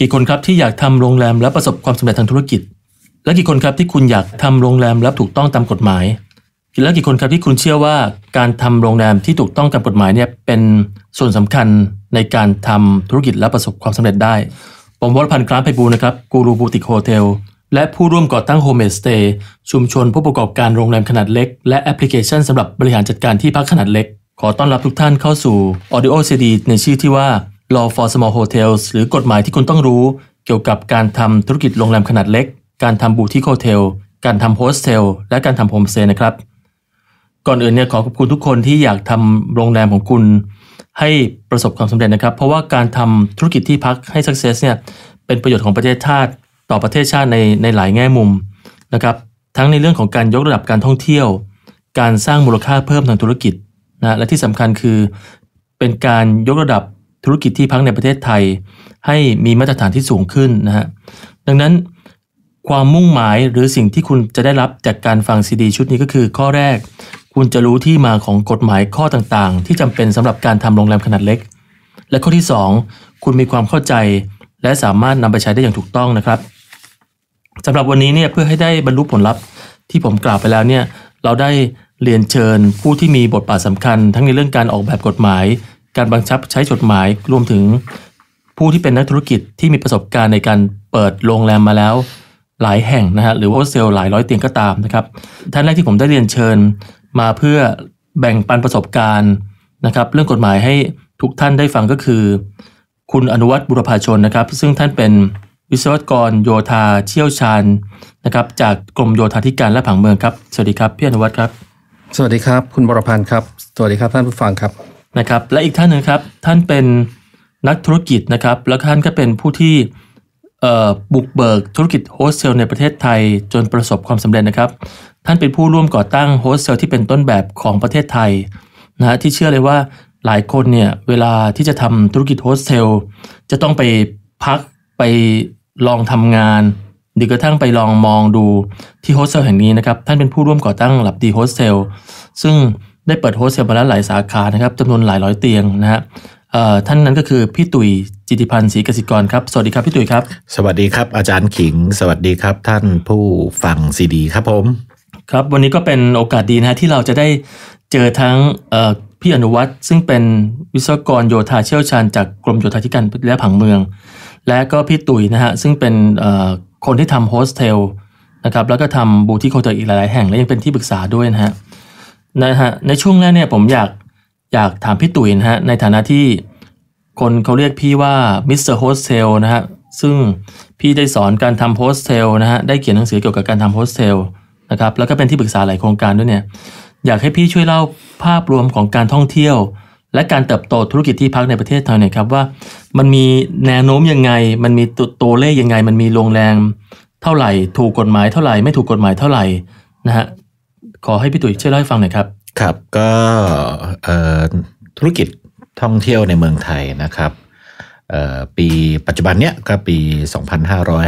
กี่คนครับที่อยากทำโรงแรมและประสบความสำเร็จทางธุรกิจ และกี่คนครับที่คุณอยากทำโรงแรมและถูกต้องตามกฎหมายและกี่คนครับที่คุณเชื่อว่าการทำโรงแรมที่ถูกต้องตามกฎหมายเนี่ยเป็นส่วนสำคัญในการทำธุรกิจและประสบความสำเร็จได้ ผมวรพันธ์กราฟไพบูลนะครับกูรูบูติกโฮเทลและผู้ร่วมก่อตั้งโฮมเมสเตย์ชุมชนผู้ประกอบการโรงแรมขนาดเล็กและแอปพลิเคชันสำหรับบริหารจัดการที่พักขนาดเล็ก ขอต้อนรับทุกท่านเข้าสู่ออดิโอซีดีในชื่อที่ว่า Law for Small Hotels หรือกฎหมายที่คุณต้องรู้เกี่ยวกับการทำธุรกิจโรงแรมขนาดเล็ก การทำบูติคโฮเทล การทำโฮสเทล และการทำโฮมสเตย์นะครับ ก่อนอื่นเนี่ยขอขอบคุณทุกคนที่อยากทำโรงแรมของคุณให้ประสบความสำเร็จนะครับ เพราะว่าการทำธุรกิจที่พักให้สักเซสเนี่ยเป็นประโยชน์ของประเทศชาติต่อประเทศชาติในในหลายแง่มุมนะครับ ทั้งในเรื่องของการยกระดับการท่องเที่ยว การสร้างมูลค่าเพิ่มทางธุรกิจนะ และที่สำคัญคือเป็นการยกระดับธุรกิจที่พักในประเทศไทย ให้มีมาตรฐานที่สูงขึ้นนะฮะดังนั้น ความมุ่งหมายหรือสิ่งที่คุณจะได้รับจากการฟังซีดีชุดนี้ก็คือ ข้อแรก คุณจะรู้ที่มาของกฎหมายข้อต่างๆ ที่จำเป็นสำหรับการทำโรงแรมขนาดเล็ก และข้อที่ 2 คุณมีความเข้าใจและสามารถนำไปใช้ได้อย่างถูกต้องนะครับ สำหรับวันนี้เนี่ยเพื่อให้ได้บรรลุผลลัพธ์ที่ผมกล่าวไปแล้วเนี่ยเราได้เรียนเชิญผู้ที่มีบทบาทสำคัญ ทั้งในเรื่องการออกแบบกฎหมายการบังคับใช้จดหมาย รวมถึงผู้ที่เป็นนักธุรกิจที่มีประสบการณ์ในการเปิดโรงแรมมาแล้วหลายแห่งนะฮะหรือว่าเซลล์หลายร้อยเตียงก็ตามนะครับท่านแรกที่ผมได้เรียนเชิญมาเพื่อแบ่งปันประสบการณ์นะครับเรื่องกฎหมายให้ทุกท่านได้ฟังก็คือ คุณอนุวัตรบุรพาชนนะครับซึ่งท่านเป็นวิศวกรโยธา เชี่ยวชาญนะครับจากกรมโยธาธิการและผังเมืองครับสวัสดีครับพี่อนุวัตรครับ สวัสดีครับคุณบรพันธ์ครับสวัสดีครับท่านผู้ฟังครับนะครับและอีกท่านหนึ่งครับท่านเป็นนักธุรกิจนะครับแล้วท่านก็เป็นผู้ที่บุกเบิกธุรกิจโฮสเทลในประเทศไทย จนประสบความสำเร็จนะครับ ท่านเป็นผู้ร่วมก่อตั้งโฮสเทลที่เป็นต้นแบบของประเทศไทยนะฮะที่เชื่อเลยว่าหลายคนเนี่ยเวลาที่จะทำธุรกิจโฮสเทลจะต้องไปพักไปลองทำงานหรือกระทั่งไปลองมองดูที่โฮสเทลแห่งนี้นะครับ ท่านเป็นผู้ร่วมก่อตั้งหลับดีโฮสเทลซึ่งได้เปิดโฮสเทลมาแล้วหลายสาขานะครับจำนวนหลายร้อยเตียงนะฮะท่านนั้นก็คือพี่ตุ๋ยจิติพันธ์ศรีกสิกร ครับ สวัสดีครับ พี่ตุ๋ยครับสวัสดีครับอาจารย์ขิงสวัสดีครับท่านผู้ฟังซีดีครับผมครับวันนี้ก็เป็นโอกาสดีนะที่เราจะได้เจอทั้งพี่อนุวัฒน์ซึ่งเป็นวิศวกรโยธาเชี่ยวชาญจากกรมโยธาธิการและผังเมือง และก็พี่ตุ๋ยนะฮะซึ่งเป็นคนที่ทำโฮสเทลนะครับแล้วก็ทำบูธทีคโคเท์อีกหลายแห่งและยังเป็นที่ปรึกษาด้วยนะฮะนะฮะในช่วงแรกเนี่ยผมอยากอยากถามพี่ตุ๋ยนะฮะในฐานะที่ คนเขาเรียกพี่ว่ามิสเตอร์โฮสเทลนะฮะซึ่งพี่ได้สอนการทำโฮสเทลนะฮะได้เขียนหนังสือเกี่ยวกับการทำโฮสเทลนะครับ แล้วก็เป็นที่ปรึกษาหลายโครงการด้วยเนี่ยอยากให้พี่ช่วยเล่าภาพรวมของการท่องเที่ยว และการเติบโตธุรกิจที่พักในประเทศไทยหน่อยครับว่ามันมีแนวโน้มยังไงมันมีตัวเลขยังไง มันมีโรงแรมเท่าไหร่ถูกกฎหมายเท่าไหร่ไม่ถูกกฎหมายเท่าไหร่นะฮะขอให้พี่ตุ๋ยช่วยเล่าให้ฟังหน่อยครับ ครับ ก็ธุรกิจท่องเที่ยวในเมืองไทยนะครับปีปัจจุบันเนี้ยก็ปี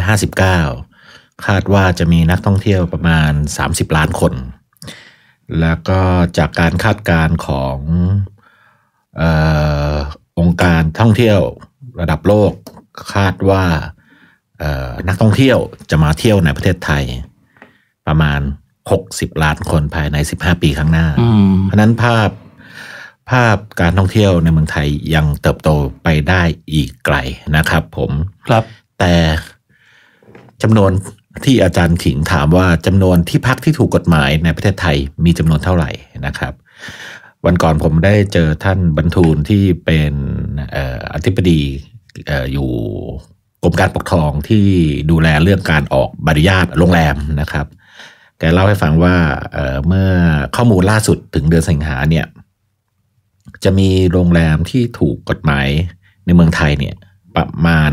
2559 คาดว่าจะมีนักท่องเที่ยวประมาณ 30 ล้านคน แล้วก็จากการคาดการณ์ของอองค์การท่องเที่ยวระดับโลกคาดว่านักท่องเที่ยวจะมาเที่ยวในประเทศไทยประมาณ60 ล้านคนภายใน 15 ปีข้างหน้าเพราะนั้นภาพภาพการท่องเที่ยวในเมืองไทยยังเติบโตไปได้อีกไกลนะครับผม ครับ แต่จำนวนที่อาจารย์ขิงถามว่าจำนวนที่พักที่ถูกกฎหมายในประเทศไทย มีจำนวนเท่าไหร่นะครับ วันก่อนผมได้เจอท่านบรรทูลที่เป็นอธิบดี อยู่กรมการปกครองที่ดูแลเรื่องการออกใบอนุญาตโรงแรมนะครับแกเล่าให้ฟังว่าเมื่อข้อมูลล่าสุดถึงเดือนสิงหาเนี่ย จะมีโรงแรมที่ถูกกฎหมายในเมืองไทยเนี่ยประมาณ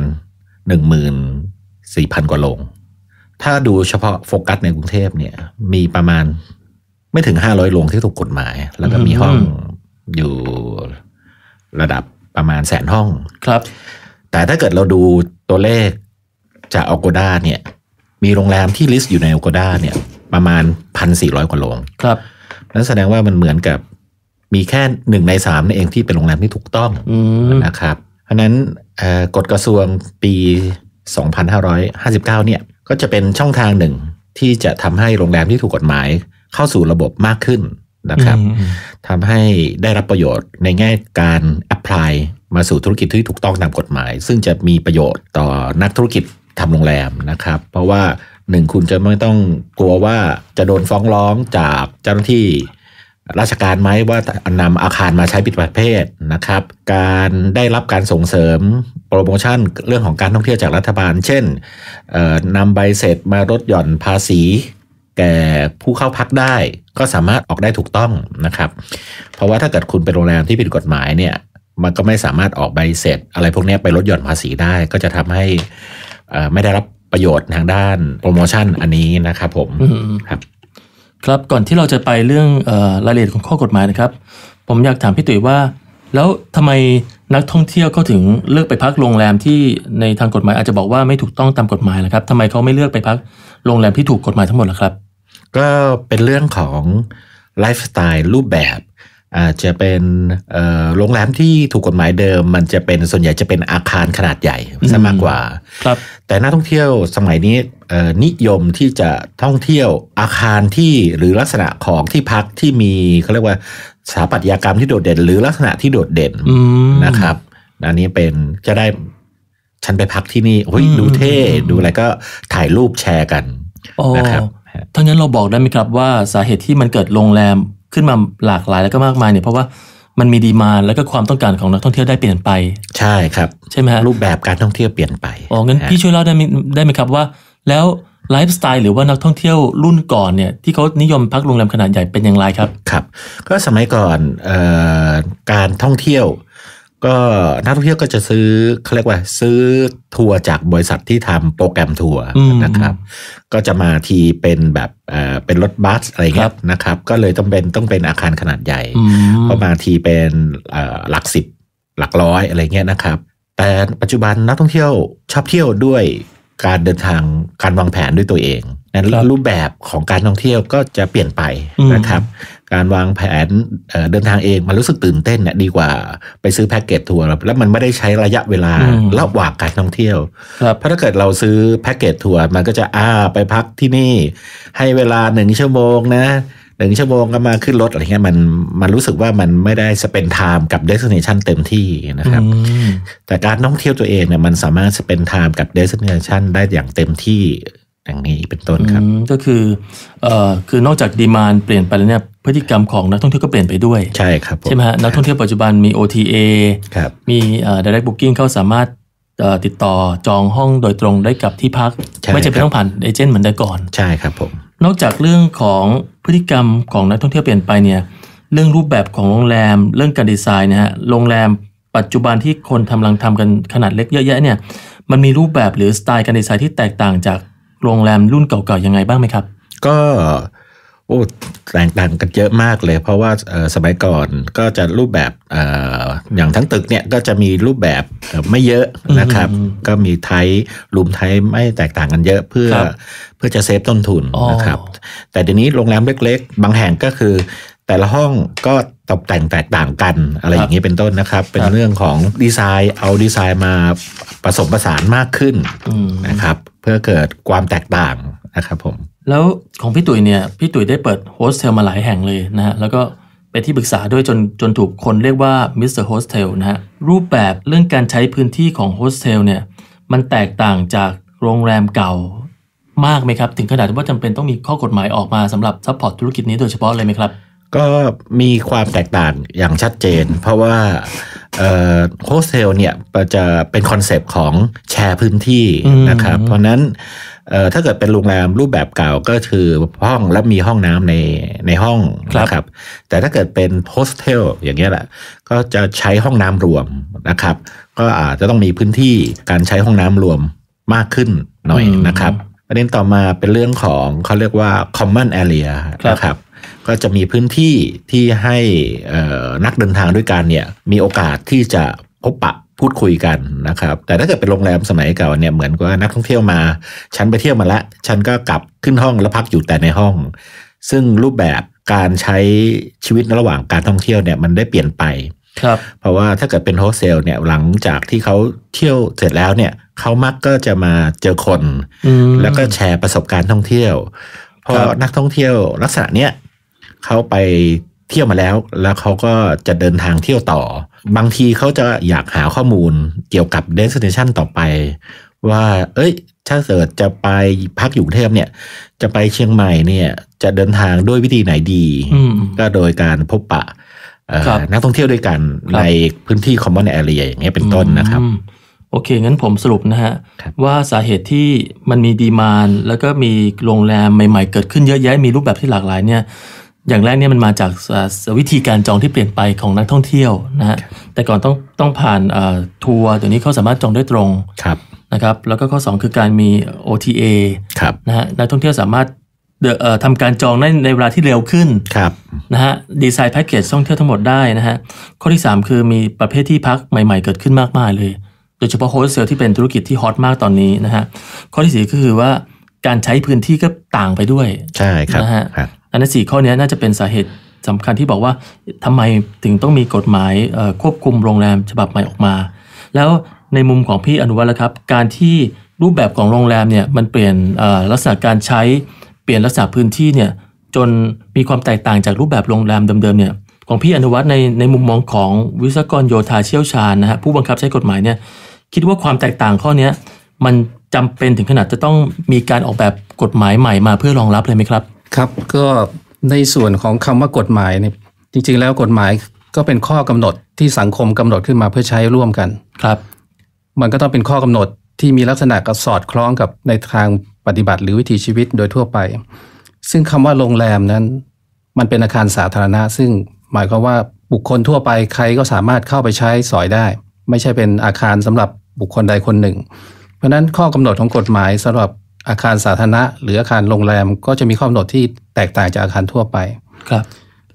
หนึ่งหมื่นสี่พันกว่าโรงถ้าดูเฉพาะโฟกัสในกรุงเทพเนี่ยมีประมาณไม่ถึงห้าร้อยโรงที่ถูกกฎหมาย แล้วก็มีห้องอยู่ระดับประมาณแสนห้องครับ แต่ถ้าเกิดเราดูตัวเลขจากอโกด้าเนี่ย มีโรงแรมที่ลิสต์อยู่ในอโกด้าเนี่ยประมาณพันสี่ร้อยกว่าโรงครับนั่นแสดงว่ามันเหมือนกับมีแค่หนึ่งในสามนั่นเองที่เป็นโรงแรมที่ถูกต้องนะครับ เพราะนั้นกฎกระทรวงปี 2559เนี่ยก็จะเป็นช่องทางหนึ่งที่จะทำให้โรงแรมที่ถูกกฎหมายเข้าสู่ระบบมากขึ้นนะครับทำให้ได้รับประโยชน์ ในแง่การแอพพลายมาสู่ธุรกิจที่ถูกต้องตามกฎหมาย ซึ่งจะมีประโยชน์ต่อนักธุรกิจทำโรงแรมนะครับ เพราะว่าหนึ่งคุณจะไม่ต้องกลัวว่าจะโดนฟ้องร้องจากเจ้าหน้าที่ ราชการไหมว่านำอาคารมาใช้ปิดประเภทนะครับ การได้รับการส่งเสริมโปรโมชั่นเรื่องของการท่องเที่ยวจากรัฐบาล เช่นนำใบเสร็จมาลดหย่อนภาษี แก่ผู้เข้าพักได้ก็สามารถออกได้ถูกต้องนะครับ เพราะว่าถ้าเกิดคุณเป็นโรงแรมที่ผิดกฎหมายเนี่ยมันก็ไม่สามารถออกใบเสร็จอะไรพวกนี้ไปลดหย่อนภาษีได้ก็จะทำให้ไม่ได้รับประโยชน์ทางด้านโปรโมชั่น อันนี้นะครับผมครับ ครับก่อนที่เราจะไปเรื่องรายละเอียดของข้อกฎหมายนะครับ ผมอยากถามพี่ตุ๋ยว่า แล้วทำไมนักท่องเที่ยวเขาถึงเลือกไปพักโรงแรมที่ในทางกฎหมาย อาจจะบอกว่าไม่ถูกต้องตามกฎหมายนะครับทำไมเขาไม่เลือกไปพักโรงแรมที่ถูกกฎหมายทั้งหมดล่ะครับก็เป็นเรื่องของไลฟ์สไตล์รูปแบบอาจจะเป็นโรงแรมที่ถูกกฎหมายเดิม มันจะเป็นส่วนใหญ่จะเป็นอาคารขนาดใหญ่ซะมากกว่า ครับแต่นักท่องเที่ยวสมัยนี้นิยมที่จะท่องเที่ยวอาคารที่หรือลักษณะของที่พักที่มีเขาเรียกว่าสถาปัตยกรรมที่โดดเด่น หรือลักษณะที่โดดเด่นนะครับอันนี้เป็นจะได้ฉันไปพักที่นี่โอ้ยดูเท่ดูอะไรก็ถ่ายรูปแชร์กันนะครับทั้งนั้นเราบอกได้ไหมครับว่าสาเหตุที่มันเกิดโรงแรมขึ้นมาหลากหลายแล้วก็มากมายเนี่ยเพราะว่ามันมีดีมาแล้วก็ความต้องการของนักท่องเที่ยวได้เปลี่ยนไป ใช่ครับใช่ไหมฮะรูปแบบการท่องเที่ยวเปลี่ยนไป อ๋อ งั้นพี่ช่วยเล่าได้ได้ไหมครับว่า แล้วไลฟ์สไตล์หรือว่านักท่องเที่ยวรุ่นก่อนเนี่ยที่เขานิยมพักโรงแรมขนาดใหญ่เป็นอย่างไรครับ ครับ ก็สมัยก่อนการท่องเที่ยวก็นักท่องเที่ยวก็จะซื้อเขาเรียกว่า ซื้อทัวร์จากบริษัทที่ทำโปรแกรมทัวร์นะครับ ก็จะมาทีเป็นแบบเป็นรถบัสอะไรเงี้ยนะครับ ก็เลยต้องเป็นต้องเป็นอาคารขนาดใหญ่ก็มาทีเป็นหลักสิบหลักร้อยอะไรเงี้ยนะครับ แต่ปัจจุบันนักท่องเที่ยวชอบเที่ยวด้วยการเดินทางการวางแผนด้วยตัวเองนั้นรูปแบบของการท่องเที่ยวก็จะเปลี่ยนไปนะครับการวางแผนเดินทางเองมันรู้สึกตื่นเต้นเนี่ย ดีกว่าไปซื้อแพ็กเกจทัวร์แล้วมันไม่ได้ใช้ระยะเวลาระหว่างการท่องเที่ยวเพราะถ้าเกิดเราซื้อแพ็กเกจทัวร์มันก็จะอ่าไปพักที่นี่ ให้เวลาหนึ่งชั่วโมงนะหนึ่งชั่วโมงก็มาขึ้นรถอะไรเงี้ยมันมันรู้สึกว่ามันไม่ได้สเปนไทม์กับเดส t น n a t i เต็มที่นะครับ แต่การท่องเที่ยวตัวเองเนี่ยมันสามารถสเปนไทม์กับเดส t น n a t i ได้อย่างเต็มที่ดังนี้เป็นต้นครับก็คือเอ่อคือนอกจากดีมานเปลี่ยนไปแล้วเนี่ยพฤติกรรมของนักท่องเที่ยวก็เปลี่ยนไปด้วยใช่ครับใช่ไหมฮะนักท่องเที่ยวปัจจุบันมี OTA มีเอ่อ direct booking เขาสามารถติดต่อจองห้องโดยตรงได้กับที่พักไม่จำเป็นต้องผ่านเอเจนต์เหมือนแต่ก่อนใช่ครับผมนอกจากเรื่องของพฤติกรรมของนักท่องเที่ยวเปลี่ยนไปเนี่ยเรื่องรูปแบบของโรงแรมเรื่องการดีไซน์นะฮะโรงแรมปัจจุบันที่คนทำลังทำกันขนาดเล็กเยอะแยะเนี่ยมันมีรูปแบบหรือสไตล์การดีไซน์ที่แตกต่างจากโรงแรมรุ่นเก่าๆ ยังไงบ้างไหมครับ ก็โอ้แตกต่างกันเยอะมากเลย เพราะว่าสมัยก่อนก็จะรูปแบบอย่างทั้งตึกเนี่ยก็จะมีรูปแบบไม่เยอะนะครับ ก็มีไทยรูมไทยไม่แตกต่างกันเยอะ เพื่อเพื่อจะเซฟต้นทุนนะครับแต่เดี๋ยวนี้โรงแรมเล็กๆ บางแห่งก็คือแต่ละห้องก็ตกแต่งแตกต่างกันอะไรอย่างนี้เป็นต้นนะครับเป็นเรื่องของดีไซน์เอาดีไซน์มาผสมผสานมากขึ้นนะครับเพื่อเกิดความแตกต่างนะครับผมแล้วของพี่ตุ๋ยเนี่ยพี่ตุ๋ยได้เปิดโฮสเทลมาหลายแห่งเลยนะฮะแล้วก็เป็นที่ปรึกษาด้วยจนจนถูกคนเรียกว่ามิสเตอร์โฮสเทลนะฮะรูปแบบเรื่องการใช้พื้นที่ของโฮสเทลเนี่ยมันแตกต่างจากโรงแรมเก่ามากไหมครับถึงขนาดที่ว่าจำเป็นต้องมีข้อกฎหมายออกมาสำหรับซัพพอร์ตธุรกิจนี้โดยเฉพาะเลยไหมครับก็มีความแตกต่างอย่างชัดเจน เพราะว่าโฮสเทลเนี่ยจะเป็นคอนเซปต์ของแชร์พื้นที่นะครับ เพราะนั้น ถ้าเกิดเป็นโรงแรมรูปแบบเก่าก็คือห้องและมีห้องน้ำในในห้องนะครับ แต่ถ้าเกิดเป็นโฮสเทลอย่างเงี้ยแหละ ก็จะใช้ห้องน้ำรวมนะครับ ก็อาจจะต้องมีพื้นที่การใช้ห้องน้ำรวมมากขึ้นหน่อยนะครับประเด็นต่อมาเป็นเรื่องของเขาเรียกว่า common area นะครับก็จะมีพื้นที่ที่ให้นักเดินทางด้วยกันเนี่ย มีโอกาสที่จะพบปะพูดคุยกันนะครับ แต่ถ้าเกิดเป็นโรงแรมสมัยเก่าเนี่ยเหมือนกับนักท่องเที่ยวมา ฉันไปเที่ยวมาแล้วฉันก็กลับขึ้นห้องแล้วพักอยู่แต่ในห้อง ซึ่งรูปแบบการใช้ชีวิตระหว่างการท่องเที่ยวเนี่ย มันได้เปลี่ยนไป ครับ เพราะว่าถ้าเกิดเป็นโฮสเทลเนี่ยหลังจากที่เขาเที่ยวเสร็จแล้วเนี่ยเขามักก็จะมาเจอคนแล้วก็แชร์ประสบการณ์ท่องเที่ยว เพราะนักท่องเที่ยวลักษณะเนี้ยเขาไปเที่ยวมาแล้ว แล้วเขาก็จะเดินทางเที่ยวต่อ บางทีเขาจะอยากหาข้อมูลเกี่ยวกับ destination ต่อไป ว่า เอ้ยถ้าเสิดจะไปพักอยู่เทพเนี่ย จะไปเชียงใหม่เนี่ย จะเดินทางด้วยวิธีไหนดี ก็โดยการพบปะนักท่องเที่ยวด้วยกันในพื้นที่ common area อย่างเงี้ยเป็นต้นนะครับ โอเค งั้นผมสรุปนะฮะ ว่าสาเหตุที่มันมีดีมานแล้วก็มีโรงแรมใหม่ๆเกิดขึ้นเยอะแยะ มีรูปแบบที่หลากหลาย เนี่ยอย่างแรกเนี่ยมันมาจากวิธีการจองที่เปลี่ยนไปของนักท่องเที่ยวนะฮะแต่ก่อนต้องต้องผ่านทัวร์เดี๋ยวนี้เขาสามารถจองได้ตรงครับนะครับ แล้วก็ข้อ 2 คือการมี OTA ครับนะฮะนักท่องเที่ยวสามารถทำการจองได้ในเวลาที่เร็วขึ้นครับนะฮะดีไซน์แพ็กเกจท่องเที่ยวทั้งหมดได้นะฮะข้อที่ 3 คือมีประเภทที่พักใหม่ๆ เกิดขึ้นมากมายเลย โดยเฉพาะโฮสเทลที่เป็นธุรกิจที่ฮอตมากตอนนี้นะฮะข้อที่4ก็คือว่าการใช้พื้นที่ก็ต่างไปด้วยใช่ครับนะฮะันนั้นสี่ข้อนี้น่าจะเป็นสาเหตุสำคัญที่บอกว่าทำไมถึงต้องมีกฎหมายควบคุมโรงแรมฉบับใหม่ออกมาแล้วในมุมของพี่อนุวัฒน์ละครับการที่รูปแบบของโรงแรมเนี่ยมันเปลี่ยนลักษณะการใช้เปลี่ยนลักษณะพื้นที่เนี่ยจนมีความแตกต่างจากรูปแบบโรงแรมเดิมๆเนี่ยของพี่อนุวัฒน์ในในมุมมองของวิศกรโยธาเชี่ยวชาญนะฮะผู้บังคับใช้กฎหมายเนี่ยคิดว่าความแตกต่างข้อนี้มันจำเป็นถึงขนาดจะต้องมีการออกแบบกฎหมายใหม่ มาเพื่อรองรับเลยไหมครับครับก็ในส่วนของคำว่ากฎหมายเนี่ยจริงๆแล้วกฎหมายก็เป็นข้อกำหนดที่สังคมกำหนดขึ้นมาเพื่อใช้ร่วมกันครับ มันก็ต้องเป็นข้อกำหนดที่มีลักษณะกสอดคล้องกับในทางปฏิบัติ หรือวิถีชีวิตโดยทั่วไป ซึ่งคำว่าโรงแรมนั้น มันเป็นอาคารสาธารณะ ซึ่งหมายความว่าบุคคลทั่วไปใครก็สามารถเข้าไปใช้สอยได้ ไม่ใช่เป็นอาคารสำหรับบุคคลใดคนหนึ่ง เพราะนั้นข้อกำหนดของกฎหมายสำหรับอาคารสาธารณะ หรืออาคารโรงแรมก็จะมีข้อกำหนดที่แตกต่างจากอาคารทั่วไป ครับ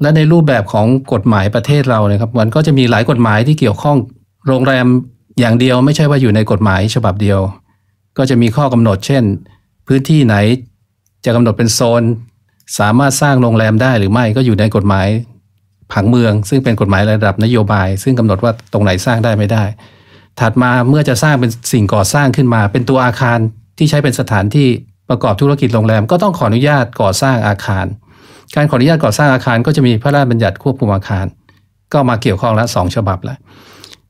และในรูปแบบของกฎหมายประเทศเราเนี่ยครับมันก็จะมีหลายกฎหมายที่เกี่ยวข้องโรงแรมอย่างเดียว ไม่ใช่ว่าอยู่ในกฎหมายฉบับเดียว ก็จะมีข้อกำหนด เช่น พื้นที่ไหนจะกำหนดเป็นโซน สามารถสร้างโรงแรมได้ หรือไม่ก็อยู่ในกฎหมายผังเมือง ซึ่งเป็นกฎหมายระดับนโยบาย ซึ่งกำหนดว่าตรงไหนสร้างได้ไม่ได้ ถัดมาเมื่อจะสร้างเป็นสิ่งก่อสร้างขึ้นมา เป็นตัวอาคารที่ใช้เป็นสถานที่ประกอบธุรกิจโรงแรมก็ต้องขออนุญาตก่อสร้างอาคาร การขออนุญาตก่อสร้างอาคารก็จะมีพระราชบัญญัติควบคุมอาคาร ก็มาเกี่ยวข้องละสองฉบับละ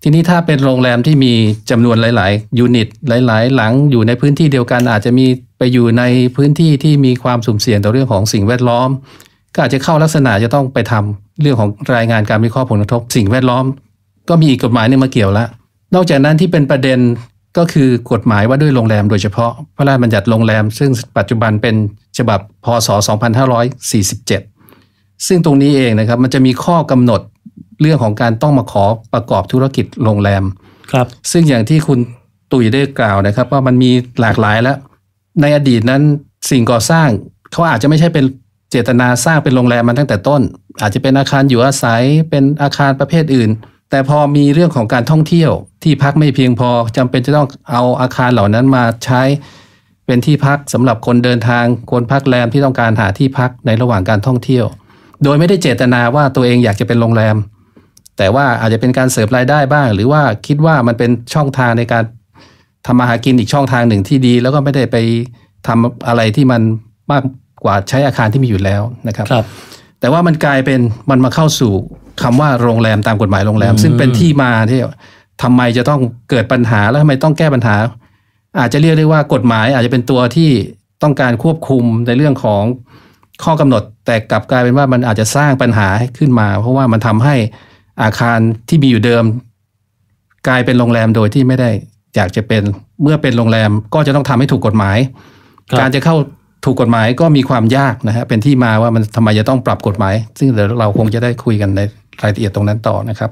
ทีนี้ถ้าเป็นโรงแรมที่มีจำนวนหลาย ๆ ยูนิตหลาย ๆ หลัง อยู่ในพื้นที่เดียวกันอาจจะมีไปอยู่ในพื้นที่ที่มีความสุ่มเสี่ยงต่อเรื่องของสิ่งแวดล้อมก็อาจจะเข้าลักษณะจะต้องไปทำเรื่องของรายงานการวิเคราะห์ผลกระทบสิ่งแวดล้อม ก็มีอีกกฎหมายนึงมาเกี่ยวละ นอกจากนั้นที่เป็นประเด็นก็คือกฎหมายว่าด้วยโรงแรม โดยเฉพาะ พระราชบัญญัติโรงแรม ซึ่งปัจจุบันเป็นฉบับพศ 2547 ซึ่งตรงนี้เองนะครับ มันจะมีข้อกำหนดเรื่องของการต้องมาขอประกอบธุรกิจโรงแรมครับซึ่งอย่างที่คุณตุ๋ยได้กล่าวนะครับ ว่ามันมีหลากหลายแล้ว ในอดีตนั้นสิ่งก่อสร้าง เขาอาจจะไม่ใช่เป็นเจตนาสร้างเป็นโรงแรมมาตั้งแต่ต้น อาจจะเป็นอาคารอยู่อาศัย เป็นอาคารประเภทอื่นแต่พอมีเรื่องของการท่องเที่ยวที่พักไม่เพียงพอ จำเป็นจะต้องเอาอาคารเหล่านั้นมาใช้ เป็นที่พักสำหรับคนเดินทางคนพักแรมที่ต้องการหาที่พักในระหว่างการท่องเที่ยว โดยไม่ได้เจตนาว่าตัวเองอยากจะเป็นโรงแรม แต่ว่าอาจจะเป็นการเสริมรายได้บ้าง หรือว่าคิดว่ามันเป็นช่องทางในการทำมาหากินอีกช่องทางหนึ่งที่ดี แล้วก็ไม่ได้ไปทำอะไรที่มันมากกว่าใช้อาคารที่มีอยู่แล้วนะครับรบแต่ว่ามันกลายเป็นมันมาเข้าสู่คำว่าโรงแรมตามกฎหมายโรงแรม ซึ่งเป็นที่มาที่ ทำไมจะต้องเกิดปัญหาแล้วทำไมต้องแก้ปัญหา อาจจะเรียกได้ว่ากฎหมาย อาจจะเป็นตัวที่ต้องการควบคุมในเรื่องของข้อกำหนดแต่กลับกลายเป็นว่ามันอาจจะสร้างปัญหาขึ้นมา เพราะว่ามันทำให้อาคารที่มีอยู่เดิม กลายเป็นโรงแรมโดยที่ไม่ได้อยากจะเป็นเมื่อเป็นโรงแรมก็จะต้องทำให้ถูกกฎหมาย การจะเข้าถูกกฎหมายก็มีความยากนะฮะเป็นที่มาว่ามันทำไมจะต้องปรับกฎหมาย ซึ่งเดี๋ยวเราคงจะได้คุยกันในรายละเอียดตรงนั้นต่อนะครับ